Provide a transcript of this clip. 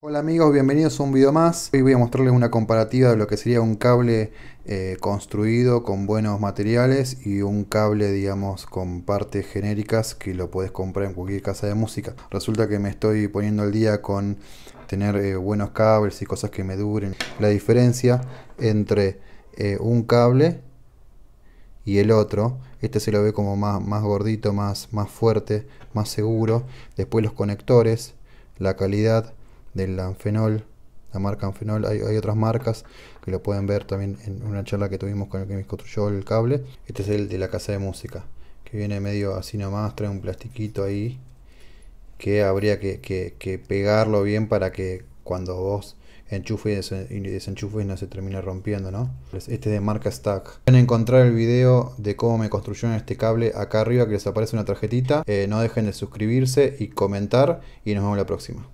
Hola amigos, bienvenidos a un video más. Hoy voy a mostrarles una comparativa de lo que sería un cable eh, construido con buenos materiales y un cable, digamos, con partes genéricas que lo puedes comprar en cualquier casa de música. Resulta que me estoy poniendo al día con tener eh, buenos cables y cosas que me duren. La diferencia entre eh, un cable y el otro. Este se lo ve como más, más gordito, más, más fuerte, más seguro. Después los conectores, la calidad del anfenol, la marca anfenol, hay, otras marcas que lo pueden ver también en una charla que tuvimos con el que me construyó el cable. Este es el de la casa de música, que viene medio así nomás, trae un plastiquito ahí que habría que, pegarlo bien para que cuando vos enchufes y desenchufes no se termine rompiendo, ¿no? Este es de marca Stack. Pueden encontrar el video de cómo me construyeron este cable acá arriba que les aparece una tarjetita. Eh, no dejen de suscribirse y comentar y nos vemos la próxima.